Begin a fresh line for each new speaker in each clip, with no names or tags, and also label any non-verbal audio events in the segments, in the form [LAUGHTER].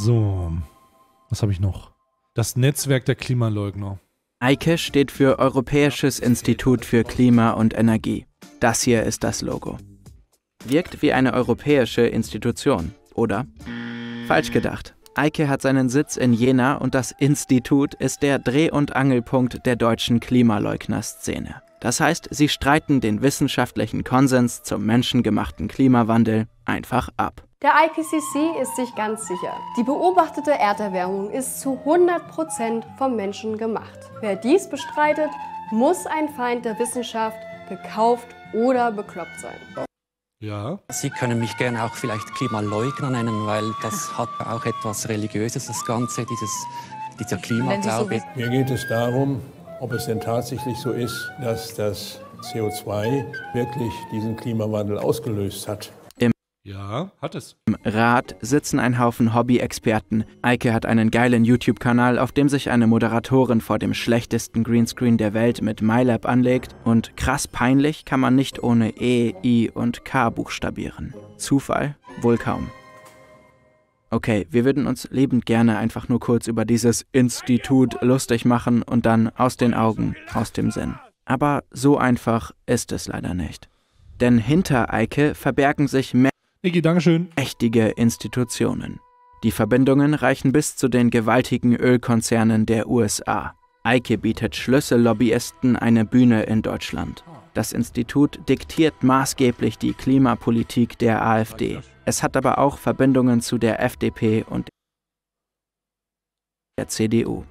So, was habe ich noch? Das Netzwerk der Klimaleugner.
EIKE steht für Europäisches Institut für Klima und Energie. Das hier ist das Logo. Wirkt wie eine europäische Institution, oder? Falsch gedacht. EIKE hat seinen Sitz in Jena und das Institut ist der Dreh- und Angelpunkt der deutschen Klimaleugner-Szene. Das heißt, sie streiten den wissenschaftlichen Konsens zum menschengemachten Klimawandel einfach ab.
Der IPCC ist sich ganz sicher, die beobachtete Erderwärmung ist zu 100% vom Menschen gemacht. Wer dies bestreitet, muss ein Feind der Wissenschaft, gekauft oder bekloppt sein.
Ja. Sie können mich gerne auch vielleicht Klimaleugner nennen, weil das hat auch etwas Religiöses, das
Ganze, dieses, dieser Klimaglaube. So Mir geht es darum, ob es denn tatsächlich so
ist, dass das CO2 wirklich diesen Klimawandel ausgelöst hat.
Ja, hat es. Im Rat sitzen ein Haufen Hobby-Experten. Eike hat einen geilen YouTube-Kanal, auf dem sich eine Moderatorin vor dem schlechtesten Greenscreen der Welt mit MyLab anlegt und krass peinlich kann man nicht ohne E, I und K buchstabieren. Zufall? Wohl kaum. Okay, wir würden uns lebend gerne einfach nur kurz über dieses Institut lustig machen und dann aus den Augen, aus dem Sinn. Aber so einfach ist es leider nicht. Denn hinter Eike verbergen sich mehr Niki, Dankeschön. Echtige Institutionen. Die Verbindungen reichen bis zu den gewaltigen Ölkonzernen der USA. Eike bietet Schlüssellobbyisten eine Bühne in Deutschland. Das Institut diktiert maßgeblich die Klimapolitik der AfD. Es hat aber auch Verbindungen zu der FDP und der CDU.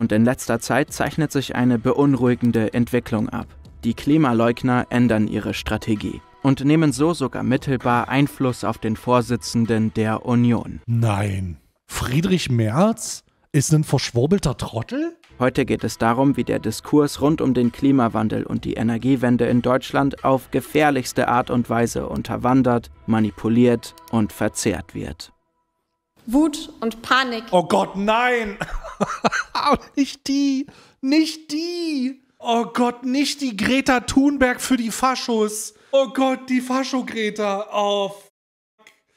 Und in letzter Zeit zeichnet sich eine beunruhigende Entwicklung ab. Die Klimaleugner ändern ihre Strategie und nehmen so sogar mittelbar Einfluss auf den Vorsitzenden der Union. Nein. Friedrich
Merz ist ein verschwurbelter Trottel?
Heute geht es darum, wie der Diskurs rund um den Klimawandel und die Energiewende in Deutschland auf gefährlichste Art und Weise unterwandert, manipuliert und verzehrt wird.
Wut und Panik.
Oh Gott, nein! [LAUGHS] nicht die! Nicht die! Oh Gott, nicht die Greta Thunberg für die Faschos! Oh Gott, die Fascho-Greta. Oh,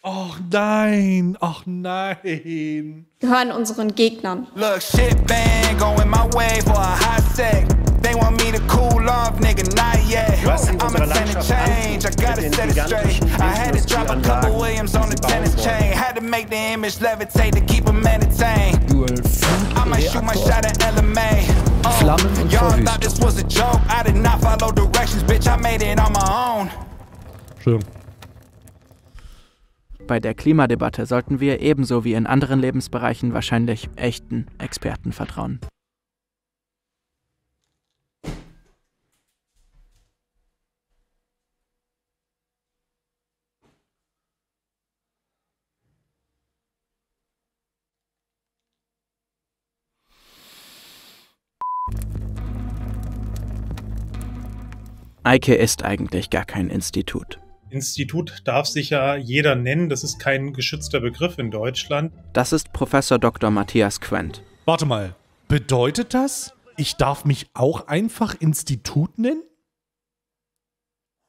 Och nein, ach nein.
Gehören unseren Gegnern.
Look, shit bang, going my way for a hot sec. They want me to cool off, nigga, not yet. I'm a tenant change, I gotta set it straight. I had to drop a couple Williams on the tennis chain. Had to make the image levitate to keep them entertained. I might shoot my shot at LMA. Flammen und verwüstet. Schön. Bei der Klimadebatte sollten wir ebenso wie in anderen Lebensbereichen wahrscheinlich echten Experten vertrauen. Eike ist eigentlich gar kein Institut.
Institut darf sich ja jeder nennen, das ist kein geschützter Begriff in Deutschland.
Das ist Professor Dr. Matthias Quent.
Warte mal, bedeutet das, ich darf mich auch einfach Institut nennen?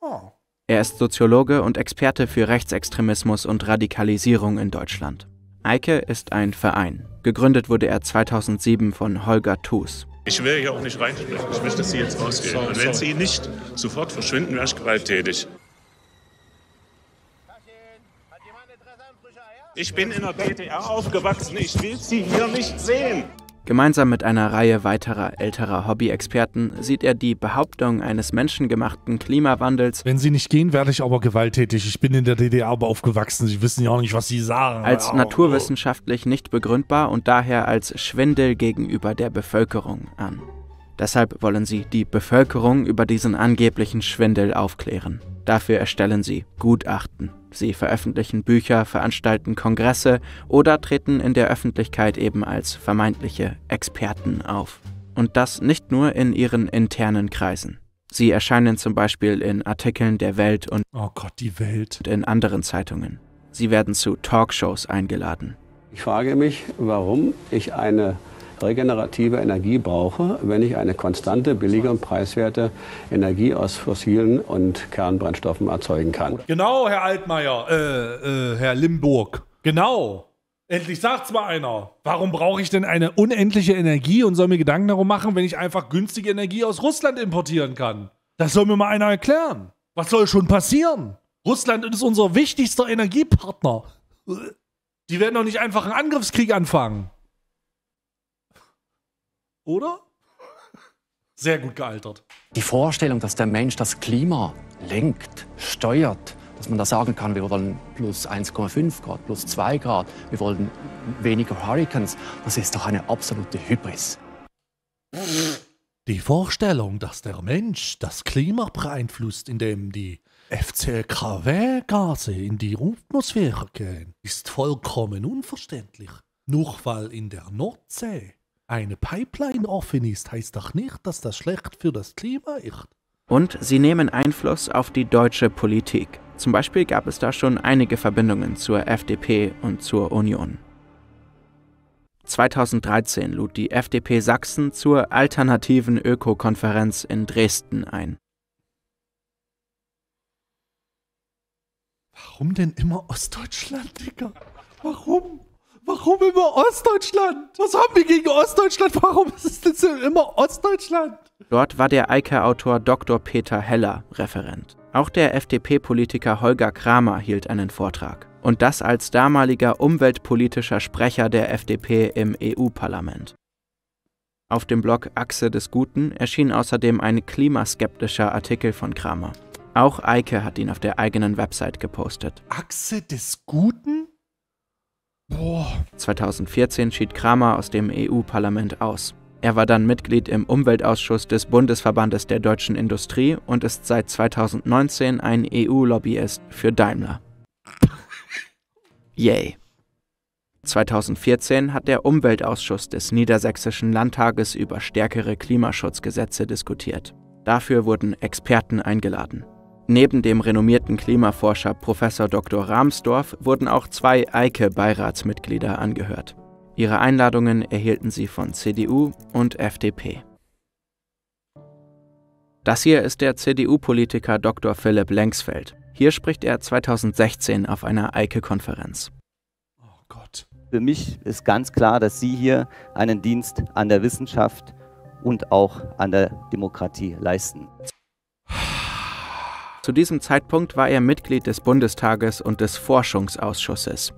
Oh. Er ist Soziologe und Experte für Rechtsextremismus und Radikalisierung in Deutschland. Eike ist ein Verein. Gegründet wurde er 2007 von Holger Thus.
Ich will hier auch nicht reinsprechen. Ich möchte, dass Sie jetzt rausgehen. Und wenn Sie nicht sofort verschwinden, wäre ich gewalttätig. Ich bin in der DDR aufgewachsen. Ich will Sie hier nicht sehen.
Gemeinsam mit einer Reihe weiterer älterer Hobby-Experten sieht er die Behauptung eines menschengemachten Klimawandels. Wenn sie nicht gehen, werde ich aber gewalttätig. Ich
bin in der DDR aber aufgewachsen. Sie wissen ja auch nicht, was sie sagen. Als oh, naturwissenschaftlich
nicht begründbar und daher als Schwindel gegenüber der Bevölkerung an. Deshalb wollen sie die Bevölkerung über diesen angeblichen Schwindel aufklären. Dafür erstellen sie Gutachten. Sie veröffentlichen Bücher, veranstalten Kongresse oder treten in der Öffentlichkeit eben als vermeintliche Experten auf. Und das nicht nur in ihren internen Kreisen. Sie erscheinen zum Beispiel in Artikeln der Welt und oh Gott, die Welt in anderen Zeitungen. Sie werden zu Talkshows eingeladen. Ich frage mich, warum ich eine regenerative Energie brauche, wenn ich eine konstante, billige und
preiswerte Energie aus fossilen und Kernbrennstoffen erzeugen kann. Genau, Herr Altmaier, äh, äh, Herr Limburg, genau. Endlich sagt's mal einer. Warum brauche ich denn eine unendliche Energie und soll mir Gedanken darum machen, wenn ich einfach günstige Energie aus Russland importieren kann? Das soll mir mal einer erklären. Was soll schon passieren? Russland ist unser wichtigster Energiepartner. Die werden doch nicht einfach einen Angriffskrieg anfangen. Oder? Sehr gut gealtert.
Die Vorstellung, dass der Mensch das Klima lenkt, steuert, dass man da sagen kann, wir wollen plus 1,5 Grad, plus 2 Grad, wir wollen weniger Hurricanes,
das ist doch eine absolute Hybris. Die Vorstellung, dass der Mensch das Klima beeinflusst, indem die FCKW-Gase in die Atmosphäre gehen, ist vollkommen unverständlich. Nur weil in der Nordsee eine Pipeline offen ist, heißt doch nicht, dass das schlecht für das Klima ist.
Und sie nehmen Einfluss auf die deutsche Politik. Zum Beispiel gab es da schon einige Verbindungen zur FDP und zur Union. 2013 lud die FDP Sachsen zur alternativen Öko-Konferenz in Dresden ein. Warum denn immer Ostdeutschland, Digga? Warum? warum immer
Ostdeutschland? Was haben wir gegen Ostdeutschland? Warum ist es denn immer Ostdeutschland?
Dort war der Eike-Autor Dr. Peter Heller Referent. Auch der FDP-Politiker Holger Kramer hielt einen Vortrag. Und das als damaliger umweltpolitischer Sprecher der FDP im EU-Parlament. Auf dem Blog Achse des Guten erschien außerdem ein klimaskeptischer Artikel von Kramer. Auch Eike hat ihn auf der eigenen Website gepostet. Achse
des Guten? Boah.
2014 schied Kramer aus dem EU-Parlament aus. Er war dann Mitglied im Umweltausschuss des Bundesverbandes der deutschen Industrie und ist seit 2019 ein EU-Lobbyist für Daimler. [LAUGHS] Yay. 2014 hat der Umweltausschuss des Niedersächsischen Landtages über stärkere Klimaschutzgesetze diskutiert. Dafür wurden Experten eingeladen. Neben dem renommierten Klimaforscher Prof. Dr. Rahmsdorf wurden auch zwei EIKE-Beiratsmitglieder angehört. Ihre Einladungen erhielten sie von CDU und FDP. Das hier ist der CDU-Politiker Dr. Philipp Lengsfeld. Hier spricht er 2016 auf einer EIKE-Konferenz. Oh Gott. Für mich ist ganz klar, dass Sie hier einen Dienst an der Wissenschaft und auch an der Demokratie leisten. [SIGHS] Zu diesem Zeitpunkt war er Mitglied des Bundestages und des Forschungsausschusses.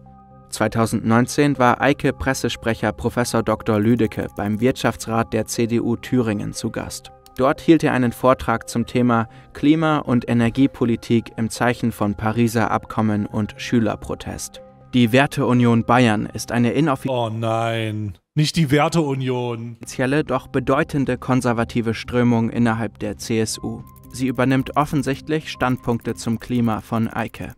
2019 war Eike-Pressesprecher Prof. Dr. Lüdecke beim Wirtschaftsrat der CDU Thüringen zu Gast. Dort hielt er einen Vortrag zum Thema Klima- und Energiepolitik im Zeichen von Pariser Abkommen und Schülerprotest. Die Werteunion Bayern ist eine inoffizielle. Oh nein, nicht die Werteunion. Offizielle, doch bedeutende konservative Strömung innerhalb der CSU. Sie übernimmt offensichtlich Standpunkte zum Klima von Eike.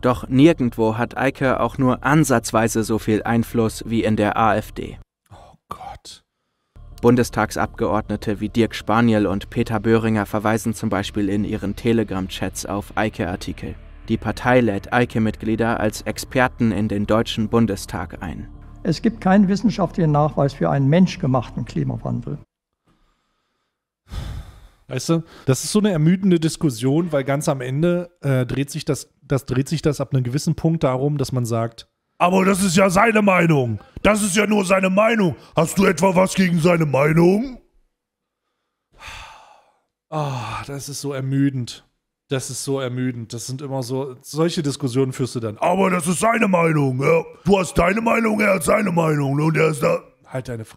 Doch nirgendwo hat Eike auch nur ansatzweise so viel Einfluss wie in der AfD. Oh Gott. Bundestagsabgeordnete wie Dirk Spaniel und Peter Böhringer verweisen zum Beispiel in ihren Telegram-Chats auf Eike-Artikel. Die Partei lädt Eike-Mitglieder als Experten in den Deutschen Bundestag ein.
Es gibt keinen wissenschaftlichen Nachweis für einen menschgemachten Klimawandel.
Weißt du, das ist so eine ermüdende Diskussion, weil ganz am Ende äh, dreht sich das, das dreht sich das ab einem gewissen Punkt darum, dass man sagt, aber das ist ja seine Meinung. Das ist ja nur seine Meinung. Hast du etwa was gegen seine Meinung? Ah, oh, das ist so ermüdend. Das ist so ermüdend. Das sind immer so, solche Diskussionen führst du dann. Aber das ist seine Meinung. Ja. Du hast deine Meinung, er hat seine Meinung ne? und er ist da. Halt deine Frage.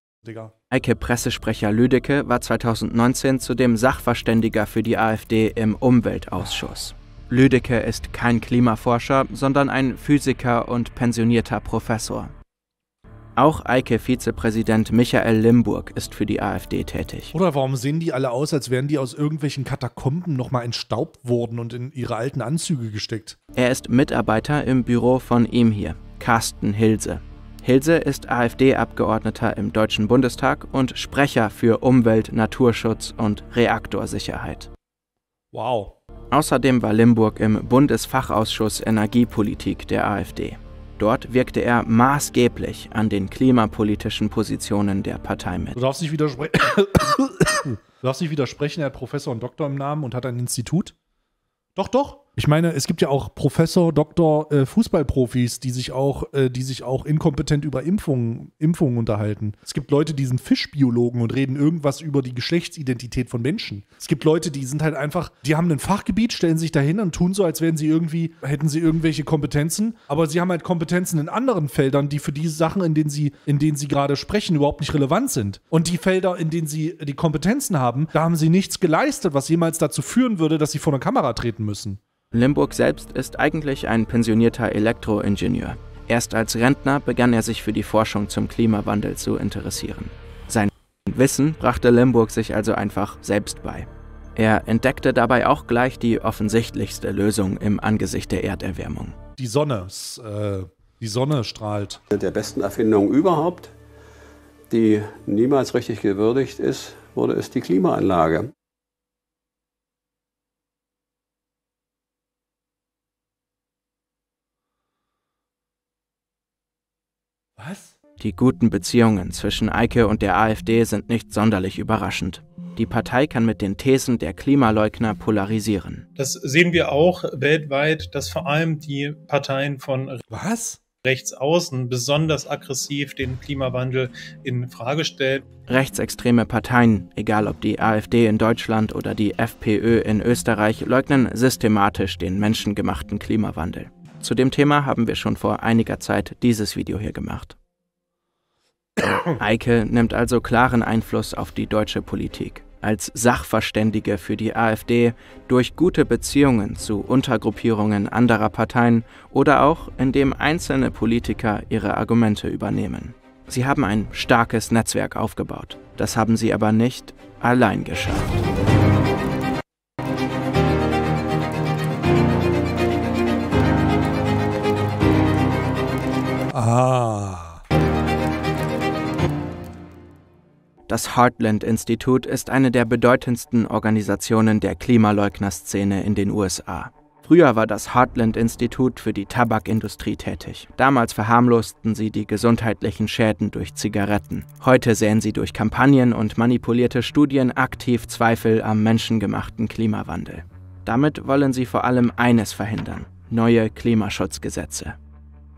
Eike-Pressesprecher Lüdecke war 2019 zudem Sachverständiger für die AfD im Umweltausschuss. Lüdecke ist kein Klimaforscher, sondern ein Physiker und pensionierter Professor. Auch Eike-Vizepräsident Michael Limburg ist für die AfD tätig.
Oder warum sehen die alle aus, als wären die aus irgendwelchen Katakomben nochmal entstaubt worden und in ihre alten Anzüge gesteckt?
Er ist Mitarbeiter im Büro von ihm hier, Carsten Hilse. Hilse ist AfD-Abgeordneter im Deutschen Bundestag und Sprecher für Umwelt, Naturschutz und Reaktorsicherheit. Wow. Außerdem war Limburg im Bundesfachausschuss Energiepolitik der AfD. Dort wirkte er maßgeblich an den klimapolitischen Positionen der Partei mit. Du
darfst nicht, widerspre [COUGHS]
du darfst nicht
widersprechen, er hat Professor und Doktor im Namen und hat ein Institut. Doch, doch,
ich meine, es gibt ja auch
Professor, Doktor, äh, Fußballprofis, die sich auch, äh, die sich auch inkompetent über Impfungen, Impfungen unterhalten. Es gibt Leute, die sind Fischbiologen und reden irgendwas über die Geschlechtsidentität von Menschen. Es gibt Leute, die sind halt einfach, die haben ein Fachgebiet, stellen sich dahin und tun so, als wären sie irgendwie, hätten sie irgendwelche Kompetenzen, aber sie haben halt Kompetenzen in anderen Feldern, die für diese Sachen, in denen sie, in denen sie gerade sprechen, überhaupt nicht relevant sind. Und die Felder, in denen sie die Kompetenzen haben, da haben sie nichts geleistet, was jemals dazu führen würde, dass sie vor eine Kamera treten müssen.
Limburg selbst ist eigentlich ein pensionierter Elektroingenieur. Erst als Rentner begann er sich für die Forschung zum Klimawandel zu interessieren. Sein Wissen brachte Limburg sich also einfach selbst bei. Er entdeckte dabei auch gleich die offensichtlichste Lösung im Angesicht der Erderwärmung.
Die Sonne, äh, die Sonne strahlt.
Der besten Erfindungen überhaupt, die niemals richtig gewürdigt ist, wurde es die Klimaanlage. Was? Die guten Beziehungen zwischen Eike und der AfD sind nicht sonderlich überraschend. Die Partei kann mit den Thesen der Klimaleugner polarisieren.
Das sehen wir auch weltweit, dass vor allem die Parteien von Was? rechts außen besonders aggressiv den Klimawandel in Frage stellen.
Rechtsextreme Parteien, egal ob die AfD in Deutschland oder die FPÖ in Österreich, leugnen systematisch den menschengemachten Klimawandel. Zu dem Thema haben wir schon vor einiger Zeit dieses Video hier gemacht. Eike nimmt also klaren Einfluss auf die deutsche Politik. Als Sachverständige für die AfD durch gute Beziehungen zu Untergruppierungen anderer Parteien oder auch indem einzelne Politiker ihre Argumente übernehmen. Sie haben ein starkes Netzwerk aufgebaut. Das haben sie aber nicht allein geschafft. Ah. Das Heartland-Institut ist eine der bedeutendsten Organisationen der Klimaleugnerszene in den USA. Früher war das Heartland-Institut für die Tabakindustrie tätig. Damals verharmlosten sie die gesundheitlichen Schäden durch Zigaretten. Heute säen sie durch Kampagnen und manipulierte Studien aktiv Zweifel am menschengemachten Klimawandel. Damit wollen sie vor allem eines verhindern: neue Klimaschutzgesetze.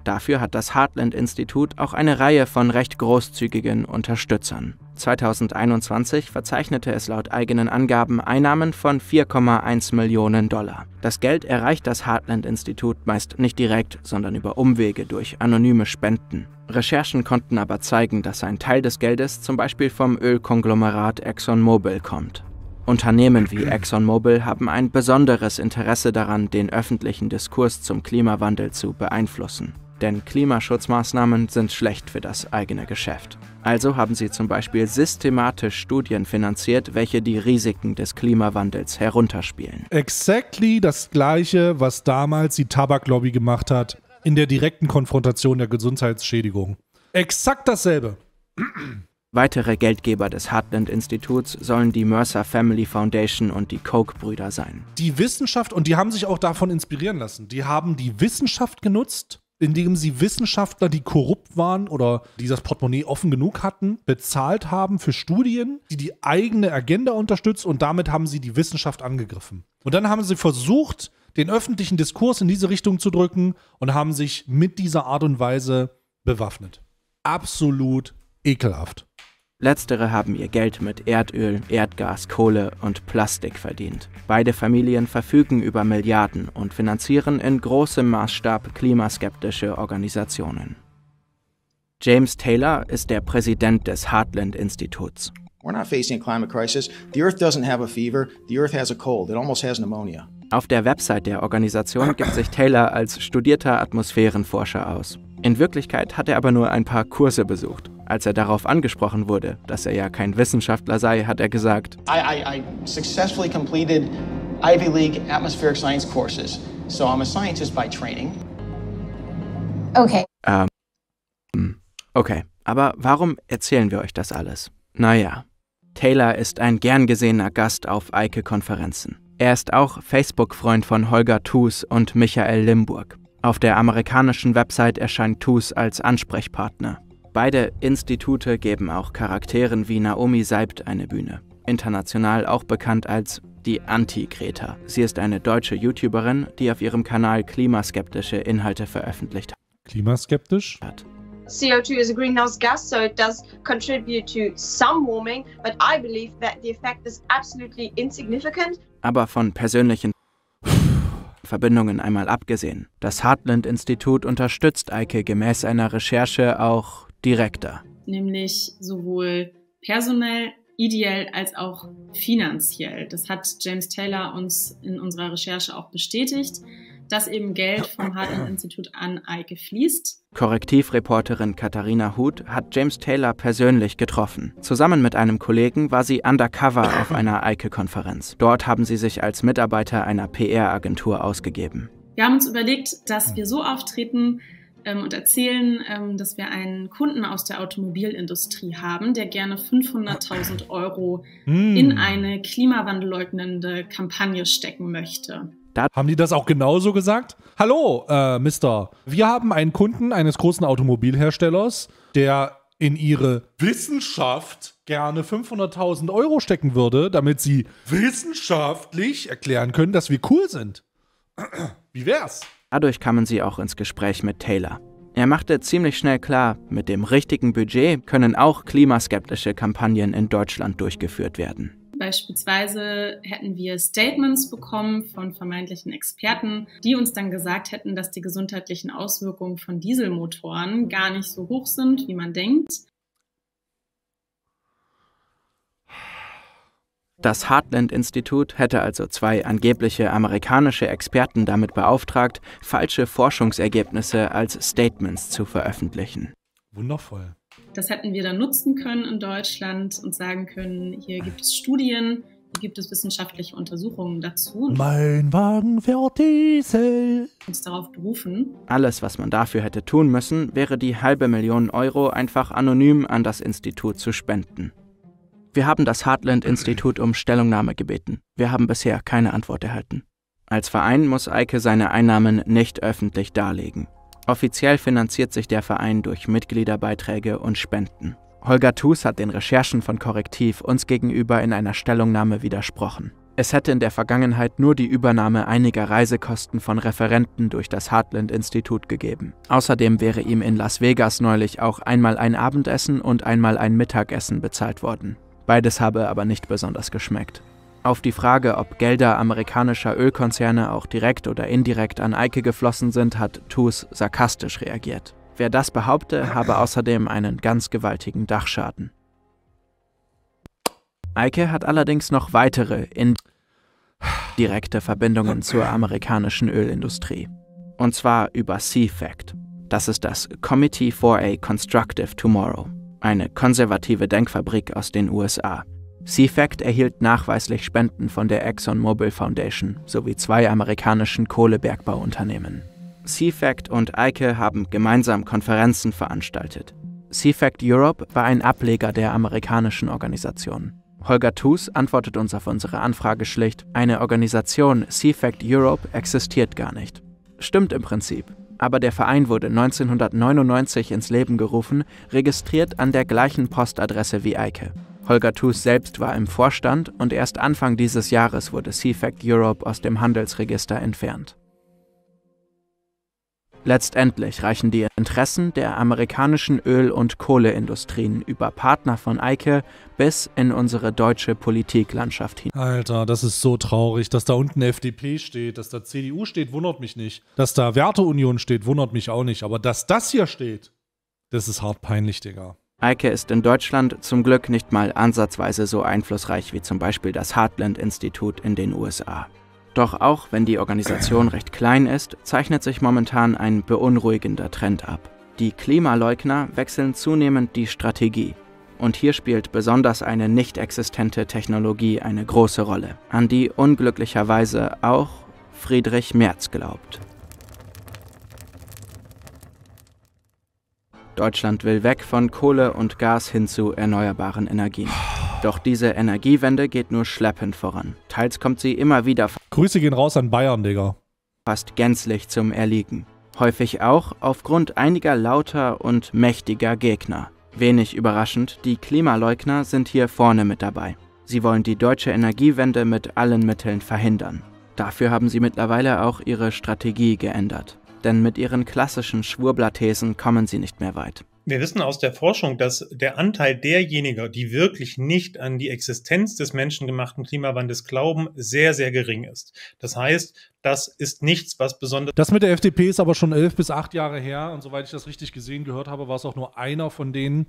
Dafür hat das Heartland-Institut auch eine Reihe von recht großzügigen Unterstützern. 2021 verzeichnete es laut eigenen Angaben Einnahmen von 4,1 Millionen Dollar. Das Geld erreicht das Heartland-Institut meist nicht direkt, sondern über Umwege durch anonyme Spenden. Recherchen konnten aber zeigen, dass ein Teil des Geldes zum Beispiel vom Ölkonglomerat ExxonMobil kommt. Unternehmen wie [CLEARS THROAT] ExxonMobil haben ein besonderes Interesse daran, den öffentlichen Diskurs zum Klimawandel zu beeinflussen. Denn Klimaschutzmaßnahmen sind schlecht für das eigene Geschäft. Also haben sie zum Beispiel systematisch Studien finanziert, welche die Risiken des Klimawandels herunterspielen.
Exactly das Gleiche, was damals die Tabaklobby gemacht hat, in der direkten Konfrontation der Gesundheitsschädigung.
Exakt dasselbe. Weitere Geldgeber des Heartland-Instituts sollen die Mercer Family Foundation und die Koch-Brüder sein.
Die Wissenschaft, und die haben sich auch davon inspirieren lassen, die haben die Wissenschaft genutzt, indem sie Wissenschaftler, die korrupt waren oder die das Portemonnaie offen genug hatten, bezahlt haben für Studien, die die eigene Agenda unterstützt und damit haben sie die Wissenschaft angegriffen. Und dann haben sie versucht, den öffentlichen Diskurs in diese Richtung zu drücken und haben sich mit dieser Art und Weise bewaffnet. Absolut ekelhaft.
Letztere haben ihr Geld mit Erdöl, Erdgas, Kohle und Plastik verdient. Beide Familien verfügen über Milliarden und finanzieren in großem Maßstab klimaskeptische Organisationen. James Taylor ist der Präsident des Heartland Instituts. We're not facing a climate crisis. The Earth doesn't
have a fever. The Earth has a cold. It almost has pneumonia.
Auf der Website der Organisation gibt sich Taylor als studierter Atmosphärenforscher aus. In Wirklichkeit hat er aber nur ein paar Kurse besucht. Als er darauf angesprochen wurde, dass er ja kein Wissenschaftler sei, hat er gesagt:
I, I, I successfully completed Ivy League atmospheric science courses, so I'm a scientist by training.
Okay. Ähm, okay, aber warum erzählen wir euch das alles? Naja, Taylor ist ein gern gesehener Gast auf Eike-Konferenzen. Er ist auch Facebook-Freund von Holger Thus und Michael Limburg. Auf der amerikanischen Website erscheint TuS als Ansprechpartner. Beide Institute geben auch Charakteren wie Naomi Seibt eine Bühne, international auch bekannt als die Anti-Greta. Sie ist eine deutsche YouTuberin, die auf ihrem Kanal klimaskeptische Inhalte veröffentlicht hat. Klimaskeptisch? Hat.
CO2 is a greenhouse gas, so it does contribute to some warming, but I believe that the effect is absolutely insignificant.
Aber von persönlichen Verbindungen einmal abgesehen. Das Heartland-Institut unterstützt Eike gemäß einer Recherche auch direkter.
Nämlich sowohl personell, ideell als auch finanziell. Das hat James Taylor uns in unserer Recherche auch bestätigt dass eben Geld vom Hartmann-Institut an Eike fließt.
Korrektivreporterin Katharina Huth hat James Taylor persönlich getroffen. Zusammen mit einem Kollegen war sie undercover auf einer Eike-Konferenz. Dort haben sie sich als Mitarbeiter einer PR-Agentur ausgegeben.
Wir haben uns überlegt, dass wir so auftreten, ähm, und erzählen, ähm, dass wir einen Kunden aus der Automobilindustrie haben, der gerne 500.000 Euro hm. in eine klimawandelleugnende Kampagne stecken möchte.
Da haben die das auch genauso gesagt? Hallo, äh, Mister. Wir haben einen Kunden eines großen Automobilherstellers, der in ihre Wissenschaft gerne 500.000 Euro stecken würde, damit sie wissenschaftlich erklären können, dass wir cool sind. [CLEARS THROAT]
Wie wär's? Dadurch kamen sie auch ins Gespräch mit Taylor. Er machte ziemlich schnell klar, mit dem richtigen Budget können auch klimaskeptische Kampagnen in Deutschland durchgeführt werden.
Beispielsweise hätten wir Statements bekommen von vermeintlichen Experten, die uns dann gesagt hätten, dass die gesundheitlichen Auswirkungen von Dieselmotoren gar nicht so hoch sind, wie man denkt.
Das Heartland-Institut hätte also zwei angebliche amerikanische Experten damit beauftragt, falsche Forschungsergebnisse als Statements zu veröffentlichen.
Wundervoll.
Das hätten wir dann nutzen können in Deutschland und sagen können, hier gibt es Studien, hier gibt es wissenschaftliche Untersuchungen dazu. Mein Wagen
fährt Diesel.
Uns darauf berufen.
Alles, was man dafür hätte tun müssen, wäre die halbe Million Euro einfach anonym an das Institut zu spenden. Wir haben das Heartland-Institut um Stellungnahme gebeten. Wir haben bisher keine Antwort erhalten. Als Verein muss Eike seine Einnahmen nicht öffentlich darlegen. Offiziell finanziert sich der Verein durch Mitgliederbeiträge und Spenden. Holger Thus hat den Recherchen von Korrektiv uns gegenüber in einer Stellungnahme widersprochen. Es hätte in der Vergangenheit nur die Übernahme einiger Reisekosten von Referenten durch das Heartland-Institut gegeben. Außerdem wäre ihm in Las Vegas neulich auch einmal ein Abendessen und einmal ein Mittagessen bezahlt worden. Beides habe aber nicht besonders geschmeckt. Auf die Frage, ob Gelder amerikanischer Ölkonzerne auch direkt oder indirekt an Eike geflossen sind, hat Tus sarkastisch reagiert. Wer das behaupte, habe außerdem einen ganz gewaltigen Dachschaden. Eike hat allerdings noch weitere indirekte Verbindungen zur amerikanischen Ölindustrie. Und zwar über CFACT. Das ist das Committee for a Constructive Tomorrow, eine konservative Denkfabrik aus den USA. CFACT erhielt nachweislich Spenden von der ExxonMobil Foundation sowie zwei amerikanischen Kohlebergbauunternehmen. CFACT und Eike haben gemeinsam Konferenzen veranstaltet. CFACT Europe war ein Ableger der amerikanischen Organisation. Holger Thus antwortet uns auf unsere Anfrage schlicht, eine Organisation CFACT Europe existiert gar nicht. Stimmt im Prinzip, aber der Verein wurde 1999 ins Leben gerufen, registriert an der gleichen Postadresse wie Eike. Holger Thus selbst war im Vorstand und erst Anfang dieses Jahres wurde CFACT Europe aus dem Handelsregister entfernt. Letztendlich reichen die Interessen der amerikanischen Öl- und Kohleindustrien über Partner von Eike bis in unsere deutsche Politiklandschaft hin.
Alter, das ist so traurig, dass da unten FDP steht, dass da CDU steht, wundert mich nicht. Dass da Werteunion steht, wundert mich auch nicht. Aber dass das hier steht, das ist hart peinlich, Digga.
Eike ist in Deutschland zum Glück nicht mal ansatzweise so einflussreich wie zum Beispiel das Heartland-Institut in den USA. Doch auch wenn die Organisation [CLEARS THROAT] recht klein ist, zeichnet sich momentan ein beunruhigender Trend ab. Die Klimaleugner wechseln zunehmend die Strategie. Und hier spielt besonders eine nicht existente Technologie eine große Rolle, an die unglücklicherweise auch Friedrich Merz glaubt. Deutschland will weg von Kohle und Gas hin zu erneuerbaren Energien. Doch diese Energiewende geht nur schleppend voran. Teils kommt sie immer wieder. Grüße gehen raus an Bayern, Digga. Fast gänzlich zum Erliegen. Häufig auch aufgrund einiger lauter und mächtiger Gegner. Wenig überraschend, die Klimaleugner sind hier vorne mit dabei. Sie wollen die deutsche Energiewende mit allen Mitteln verhindern. Dafür haben sie mittlerweile auch ihre Strategie geändert denn mit ihren klassischen Schwurblatthesen kommen sie nicht mehr weit.
Wir wissen aus der Forschung, dass der Anteil derjenigen, die wirklich nicht an die Existenz des menschengemachten Klimawandels glauben, sehr, sehr gering ist. Das heißt, das ist nichts, was besonders. Das mit der
FDP ist aber schon elf bis acht Jahre her. Und soweit ich das richtig gesehen gehört habe, war es auch nur einer von denen,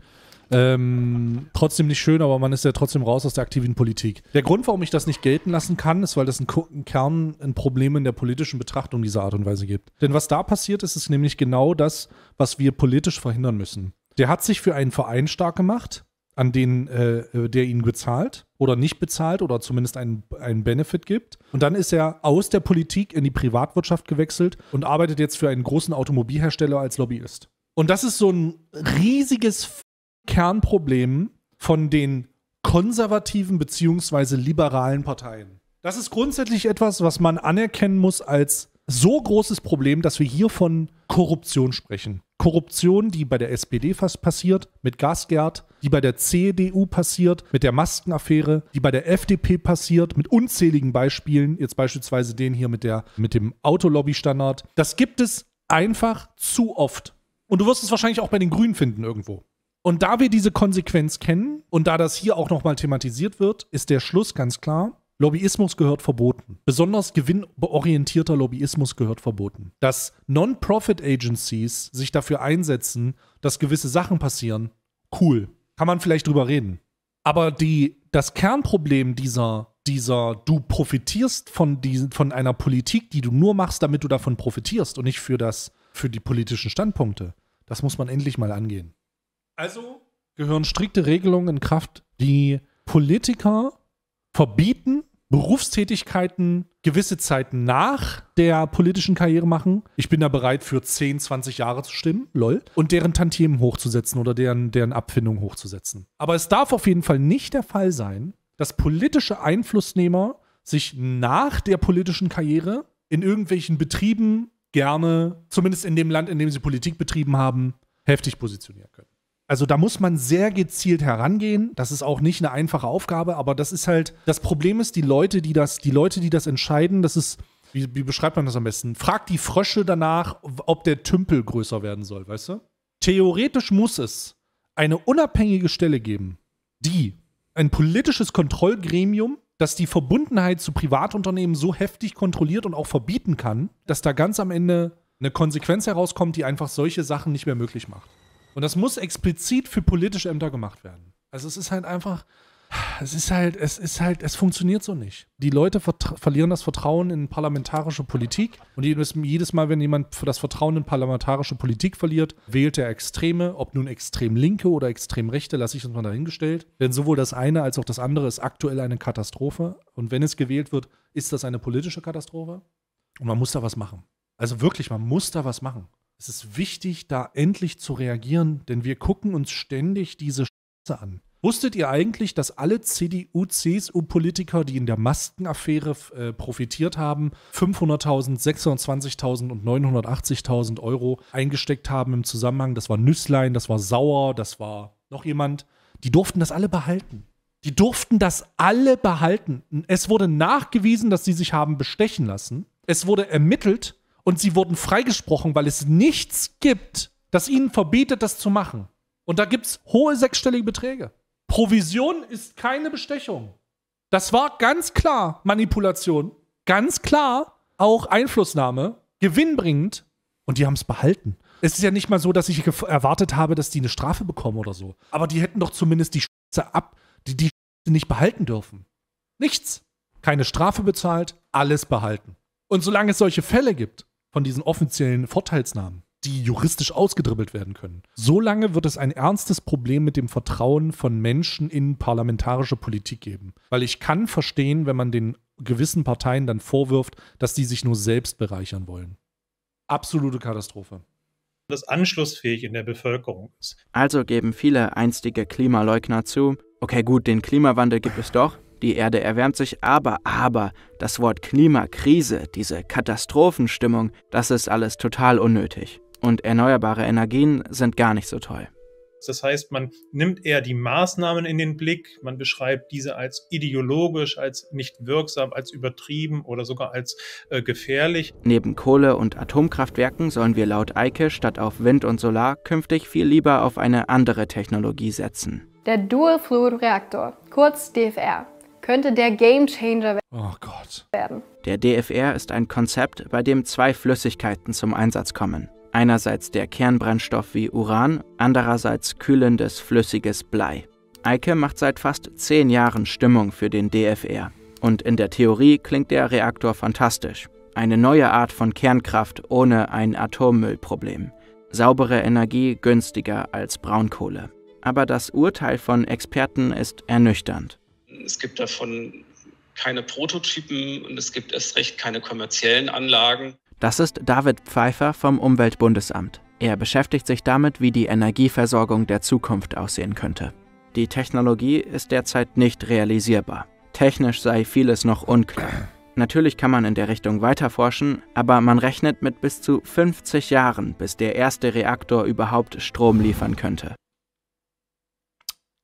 ähm, trotzdem nicht schön, aber man ist ja trotzdem raus aus der aktiven Politik. Der Grund, warum ich das nicht gelten lassen kann, ist, weil das einen Kern, ein Problem in der politischen Betrachtung dieser Art und Weise gibt. Denn was da passiert ist, ist nämlich genau das, was wir politisch verhindern müssen. Der hat sich für einen Verein stark gemacht, an den, äh, äh, der ihn bezahlt oder nicht bezahlt oder zumindest einen, einen Benefit gibt. Und dann ist er aus der Politik in die Privatwirtschaft gewechselt und arbeitet jetzt für einen großen Automobilhersteller als Lobbyist. Und das ist so ein riesiges Kernproblemen von den konservativen bzw. liberalen Parteien. Das ist grundsätzlich etwas, was man anerkennen muss als so großes Problem, dass wir hier von Korruption sprechen. Korruption, die bei der SPD fast passiert, mit Gasgerd, die bei der CDU passiert, mit der Maskenaffäre, die bei der FDP passiert, mit unzähligen Beispielen, jetzt beispielsweise den hier mit, der, mit dem Autolobby-Standard. Das gibt es einfach zu oft. Und du wirst es wahrscheinlich auch bei den Grünen finden irgendwo. Und da wir diese Konsequenz kennen und da das hier auch nochmal thematisiert wird, ist der Schluss ganz klar. Lobbyismus gehört verboten. Besonders gewinnorientierter Lobbyismus gehört verboten. Dass Non-Profit-Agencies sich dafür einsetzen, dass gewisse Sachen passieren, cool. Kann man vielleicht drüber reden. Aber die, das Kernproblem dieser, dieser, du profitierst von, diesen, von einer Politik, die du nur machst, damit du davon profitierst und nicht für, das, für die politischen Standpunkte, das muss man endlich mal angehen. Also gehören strikte Regelungen in Kraft, die Politiker verbieten, Berufstätigkeiten gewisse Zeit nach der politischen Karriere machen. Ich bin da bereit, für 10, 20 Jahre zu stimmen, lol. Und deren Tantiemen hochzusetzen oder deren, deren Abfindung hochzusetzen. Aber es darf auf jeden Fall nicht der Fall sein, dass politische Einflussnehmer sich nach der politischen Karriere in irgendwelchen Betrieben gerne, zumindest in dem Land, in dem sie Politik betrieben haben, heftig positionieren können. Also da muss man sehr gezielt herangehen. Das ist auch nicht eine einfache Aufgabe, aber das ist halt, das Problem ist, die Leute, die das, die Leute, die das entscheiden, das ist, wie, wie beschreibt man das am besten? Fragt die Frösche danach, ob der Tümpel größer werden soll, weißt du? Theoretisch muss es eine unabhängige Stelle geben, die ein politisches Kontrollgremium, das die Verbundenheit zu Privatunternehmen so heftig kontrolliert und auch verbieten kann, dass da ganz am Ende eine Konsequenz herauskommt, die einfach solche Sachen nicht mehr möglich macht. Und das muss explizit für politische Ämter gemacht werden. Also es ist halt einfach, es ist halt, es ist halt, es funktioniert so nicht. Die Leute verlieren das Vertrauen in parlamentarische Politik und jedes, jedes Mal, wenn jemand für das Vertrauen in parlamentarische Politik verliert, wählt er Extreme, ob nun extrem linke oder extrem rechte, lasse ich uns mal dahingestellt. Denn sowohl das eine als auch das andere ist aktuell eine Katastrophe. Und wenn es gewählt wird, ist das eine politische Katastrophe. Und man muss da was machen. Also wirklich, man muss da was machen es ist wichtig, da endlich zu reagieren, denn wir gucken uns ständig diese Scheiße an. Wusstet ihr eigentlich, dass alle CDU-CSU-Politiker, die in der Maskenaffäre äh, profitiert haben, 500.000, 26.000 und 980.000 Euro eingesteckt haben im Zusammenhang? Das war Nüsslein, das war Sauer, das war noch jemand. Die durften das alle behalten. Die durften das alle behalten. Es wurde nachgewiesen, dass sie sich haben bestechen lassen. Es wurde ermittelt und sie wurden freigesprochen, weil es nichts gibt, das ihnen verbietet, das zu machen. Und da gibt es hohe sechsstellige Beträge. Provision ist keine Bestechung. Das war ganz klar Manipulation, ganz klar auch Einflussnahme, gewinnbringend. Und die haben es behalten. Es ist ja nicht mal so, dass ich erwartet habe, dass die eine Strafe bekommen oder so. Aber die hätten doch zumindest die Schätze ab, die die Schätze nicht behalten dürfen. Nichts. Keine Strafe bezahlt, alles behalten. Und solange es solche Fälle gibt, von diesen offiziellen Vorteilsnamen, die juristisch ausgedribbelt werden können. Solange wird es ein ernstes Problem mit dem Vertrauen von Menschen in parlamentarische Politik geben. Weil ich kann verstehen, wenn man den gewissen Parteien dann vorwirft, dass die sich nur selbst bereichern wollen. Absolute Katastrophe
das anschlussfähig in der Bevölkerung ist.
Also geben viele einstige Klimaleugner zu, okay gut, den Klimawandel gibt es doch, die Erde erwärmt sich, aber, aber, das Wort Klimakrise, diese Katastrophenstimmung, das ist alles total unnötig. Und erneuerbare Energien sind gar nicht so toll.
Das heißt, man nimmt eher die Maßnahmen in den Blick, man beschreibt diese als ideologisch, als nicht wirksam, als übertrieben oder sogar als äh, gefährlich.
Neben Kohle- und Atomkraftwerken sollen wir laut Eike statt auf Wind und Solar künftig viel lieber auf eine andere Technologie setzen.
Der Dual-Fluid-Reaktor, kurz DFR, könnte der Gamechanger oh Gott.
Der DFR ist ein Konzept, bei dem zwei Flüssigkeiten zum Einsatz kommen. Einerseits der Kernbrennstoff wie Uran, andererseits kühlendes, flüssiges Blei. Eike macht seit fast zehn Jahren Stimmung für den DFR. Und in der Theorie klingt der Reaktor fantastisch. Eine neue Art von Kernkraft ohne ein Atommüllproblem. Saubere Energie günstiger als Braunkohle. Aber das Urteil von Experten ist ernüchternd.
Es gibt davon keine
Prototypen und es gibt erst recht keine kommerziellen Anlagen. Das ist David Pfeiffer vom Umweltbundesamt. Er beschäftigt sich damit, wie die Energieversorgung der Zukunft aussehen könnte. Die Technologie ist derzeit nicht realisierbar. Technisch sei vieles noch unklar. Natürlich kann man in der Richtung weiterforschen, aber man rechnet mit bis zu 50 Jahren, bis der erste Reaktor überhaupt Strom liefern könnte.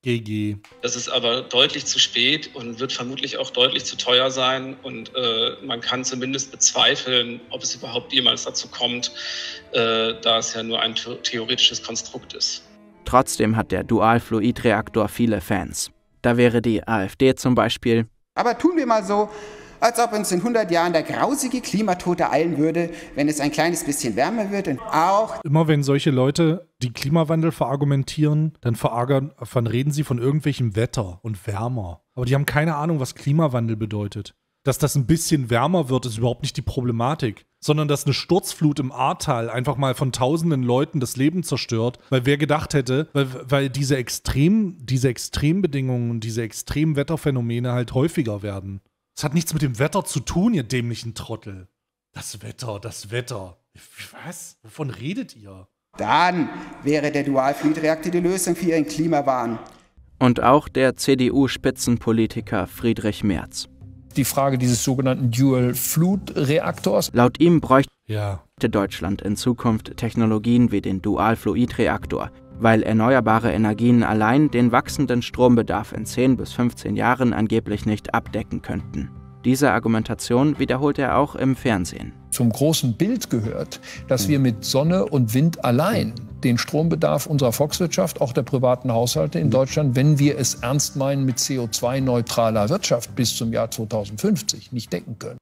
GG.
Das ist aber deutlich zu spät und wird vermutlich auch deutlich zu teuer sein. Und äh, man kann zumindest bezweifeln, ob es überhaupt jemals dazu kommt,
äh, da es ja nur ein theoretisches Konstrukt ist. Trotzdem hat der Dualfluidreaktor viele Fans. Da wäre die AfD zum Beispiel. Aber tun wir mal so, als ob uns in 100 Jahren der grausige Klimatod eilen würde, wenn es ein kleines bisschen wärmer wird. Und
auch immer wenn solche Leute die Klimawandel verargumentieren, dann, verargern, dann reden sie von irgendwelchem Wetter und wärmer. Aber die haben keine Ahnung, was Klimawandel bedeutet. Dass das ein bisschen wärmer wird, ist überhaupt nicht die Problematik, sondern dass eine Sturzflut im Ahrtal einfach mal von tausenden Leuten das Leben zerstört, weil wer gedacht hätte, weil, weil diese, Extrem, diese Extrembedingungen, diese Extremwetterphänomene halt häufiger werden. Es hat nichts mit dem Wetter zu tun, ihr dämlichen Trottel. Das Wetter, das Wetter. Was?
Wovon redet ihr? Dann wäre der Dualfliedreaktor die Lösung für Ihren Klimawahn. Und auch der CDU-Spitzenpolitiker Friedrich Merz. Die
Frage dieses sogenannten Dual-Flut-Reaktors.
Laut ihm bräuchte ja. Deutschland in Zukunft Technologien wie den Dual-Fluid-Reaktor, weil erneuerbare Energien allein den wachsenden Strombedarf in 10 bis 15 Jahren angeblich nicht abdecken könnten. Diese Argumentation wiederholt er auch im Fernsehen.
Zum großen Bild gehört, dass wir mit Sonne und Wind allein den Strombedarf unserer Volkswirtschaft, auch der privaten Haushalte in Deutschland, wenn wir es ernst meinen mit CO2-neutraler Wirtschaft bis zum Jahr 2050, nicht decken können.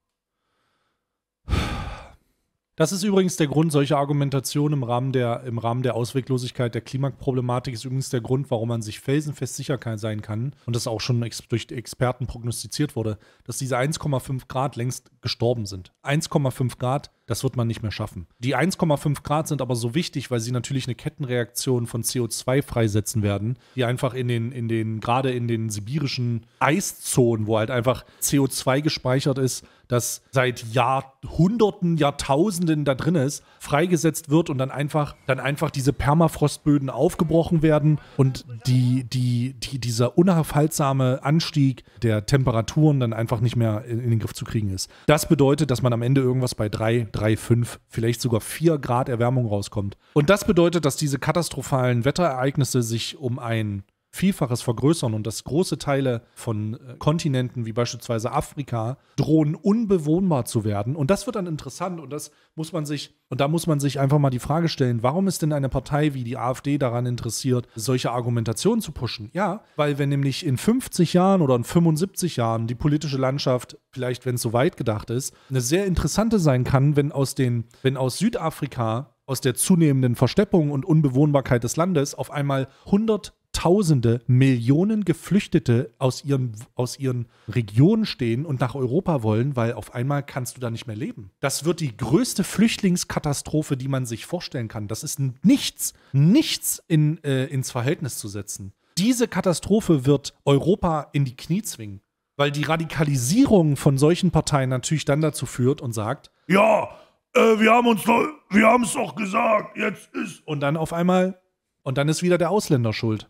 Das ist übrigens der Grund solcher Argumentation im Rahmen der, im Rahmen der Ausweglosigkeit der Klimaproblematik, ist übrigens der Grund, warum man sich felsenfest sicher sein kann, und das auch schon ex durch Experten prognostiziert wurde, dass diese 1,5 Grad längst gestorben sind. 1,5 Grad das wird man nicht mehr schaffen. Die 1,5 Grad sind aber so wichtig, weil sie natürlich eine Kettenreaktion von CO2 freisetzen werden, die einfach in den, in den, gerade in den sibirischen Eiszonen, wo halt einfach CO2 gespeichert ist, das seit Jahrhunderten, Jahrtausenden da drin ist, freigesetzt wird und dann einfach, dann einfach diese Permafrostböden aufgebrochen werden und die, die, die, dieser unaufhaltsame Anstieg der Temperaturen dann einfach nicht mehr in, in den Griff zu kriegen ist. Das bedeutet, dass man am Ende irgendwas bei drei drei, fünf, vielleicht sogar vier Grad Erwärmung rauskommt. Und das bedeutet, dass diese katastrophalen Wetterereignisse sich um ein Vielfaches vergrößern und dass große Teile von äh, Kontinenten wie beispielsweise Afrika drohen unbewohnbar zu werden. Und das wird dann interessant und das muss man sich, und da muss man sich einfach mal die Frage stellen, warum ist denn eine Partei wie die AfD daran interessiert, solche Argumentationen zu pushen? Ja, weil wenn nämlich in 50 Jahren oder in 75 Jahren die politische Landschaft, vielleicht wenn es so weit gedacht ist, eine sehr interessante sein kann, wenn aus den, wenn aus Südafrika aus der zunehmenden Versteppung und Unbewohnbarkeit des Landes auf einmal 100 Tausende, Millionen Geflüchtete aus ihren, aus ihren Regionen stehen und nach Europa wollen, weil auf einmal kannst du da nicht mehr leben. Das wird die größte Flüchtlingskatastrophe, die man sich vorstellen kann. Das ist nichts, nichts in, äh, ins Verhältnis zu setzen. Diese Katastrophe wird Europa in die Knie zwingen, weil die Radikalisierung von solchen Parteien natürlich dann dazu führt und sagt, ja, äh, wir haben uns doch, wir haben es doch gesagt, jetzt ist. Und dann auf einmal, und dann ist wieder der Ausländer schuld.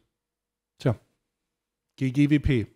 GGWP.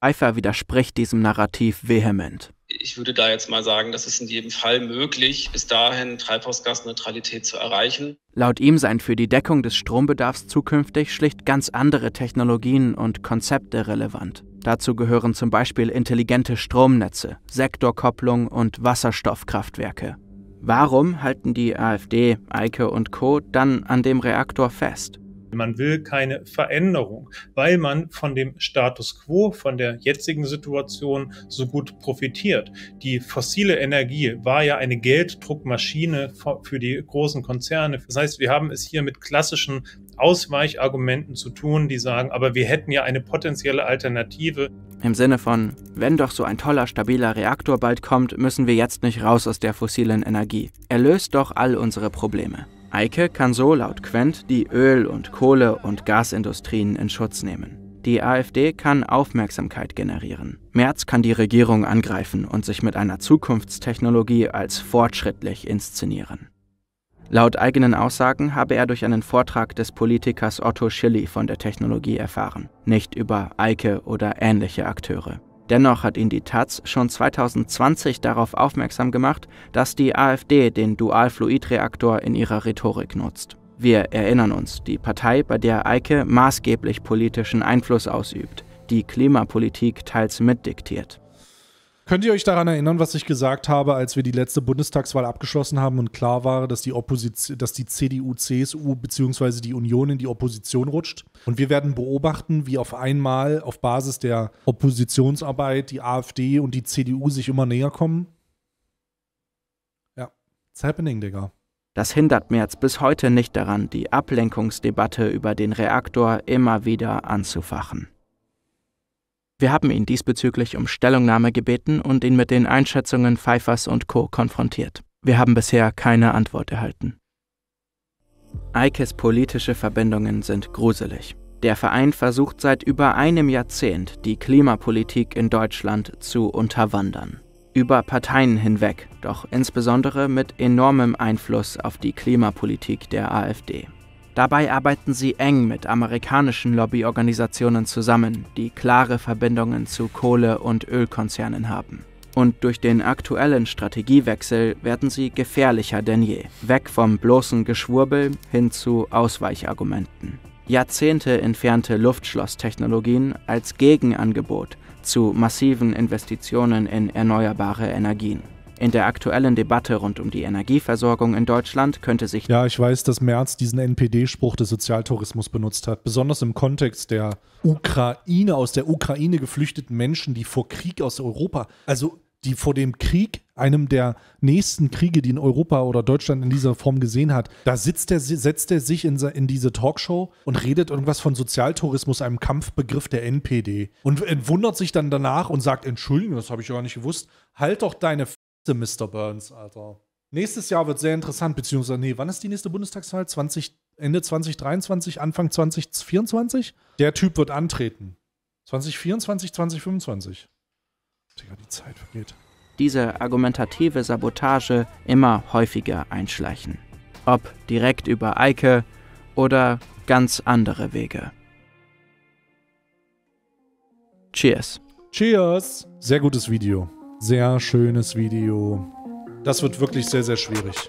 Pfeiffer widerspricht diesem Narrativ vehement.
Ich würde da jetzt mal sagen, das ist in jedem Fall möglich, bis dahin Treibhausgasneutralität zu
erreichen. Laut ihm seien für die Deckung des Strombedarfs zukünftig schlicht ganz andere Technologien und Konzepte relevant. Dazu gehören zum Beispiel intelligente Stromnetze, Sektorkopplung und Wasserstoffkraftwerke. Warum halten die AfD, Eike und Co. dann an dem Reaktor fest?
Man will keine Veränderung, weil man von dem Status quo, von der jetzigen Situation so gut profitiert. Die fossile Energie war ja eine Gelddruckmaschine für die großen Konzerne. Das heißt, wir haben es hier mit klassischen Ausweichargumenten zu tun, die sagen, aber wir hätten ja eine potenzielle Alternative.
Im Sinne von, wenn doch so ein toller, stabiler Reaktor bald kommt, müssen wir jetzt nicht raus aus der fossilen Energie. Er löst doch all unsere Probleme. Eike kann so laut Quent die Öl- und Kohle- und Gasindustrien in Schutz nehmen. Die AfD kann Aufmerksamkeit generieren. Merz kann die Regierung angreifen und sich mit einer Zukunftstechnologie als fortschrittlich inszenieren. Laut eigenen Aussagen habe er durch einen Vortrag des Politikers Otto Schilly von der Technologie erfahren, nicht über Eike oder ähnliche Akteure. Dennoch hat ihn die Taz schon 2020 darauf aufmerksam gemacht, dass die AfD den Dualfluidreaktor in ihrer Rhetorik nutzt. Wir erinnern uns, die Partei, bei der Eike maßgeblich politischen Einfluss ausübt, die Klimapolitik teils mitdiktiert. Könnt ihr euch
daran erinnern, was ich gesagt habe, als wir die letzte Bundestagswahl abgeschlossen haben und klar war, dass die, Opposition, dass die CDU, CSU bzw. die Union in die Opposition rutscht? Und wir werden beobachten, wie auf einmal auf Basis der Oppositionsarbeit die AfD und die CDU sich immer näher kommen? Ja, it's happening, Digga.
Das hindert Merz bis heute nicht daran, die Ablenkungsdebatte über den Reaktor immer wieder anzufachen. Wir haben ihn diesbezüglich um Stellungnahme gebeten und ihn mit den Einschätzungen Pfeifers und Co. konfrontiert. Wir haben bisher keine Antwort erhalten. Eikes politische Verbindungen sind gruselig. Der Verein versucht seit über einem Jahrzehnt, die Klimapolitik in Deutschland zu unterwandern. Über Parteien hinweg, doch insbesondere mit enormem Einfluss auf die Klimapolitik der AfD. Dabei arbeiten sie eng mit amerikanischen Lobbyorganisationen zusammen, die klare Verbindungen zu Kohle- und Ölkonzernen haben. Und durch den aktuellen Strategiewechsel werden sie gefährlicher denn je, weg vom bloßen Geschwurbel hin zu Ausweichargumenten. Jahrzehnte entfernte Luftschlosstechnologien als Gegenangebot zu massiven Investitionen in erneuerbare Energien. In der aktuellen Debatte rund um die Energieversorgung in Deutschland könnte sich.
Ja, ich weiß, dass Merz diesen NPD-Spruch des Sozialtourismus benutzt hat, besonders im Kontext der Ukraine, aus der Ukraine geflüchteten Menschen, die vor Krieg aus Europa, also die vor dem Krieg, einem der nächsten Kriege, die in Europa oder Deutschland in dieser Form gesehen hat, da sitzt er, setzt er sich in, in diese Talkshow und redet irgendwas von Sozialtourismus, einem Kampfbegriff der NPD. Und äh, wundert sich dann danach und sagt, Entschuldigung, das habe ich gar nicht gewusst. Halt doch deine Verdammte Mr. Burns, Alter. Nächstes Jahr wird sehr interessant, beziehungsweise, nee, wann ist die nächste Bundestagswahl? 20, Ende 2023, Anfang 2024? Der Typ wird antreten. 2024, 2025. Digga, die Zeit vergeht.
Diese argumentative Sabotage immer häufiger einschleichen. Ob direkt über Eike oder ganz andere Wege. Cheers. Cheers.
Sehr gutes Video. Sehr schönes Video. Das wird wirklich sehr, sehr schwierig.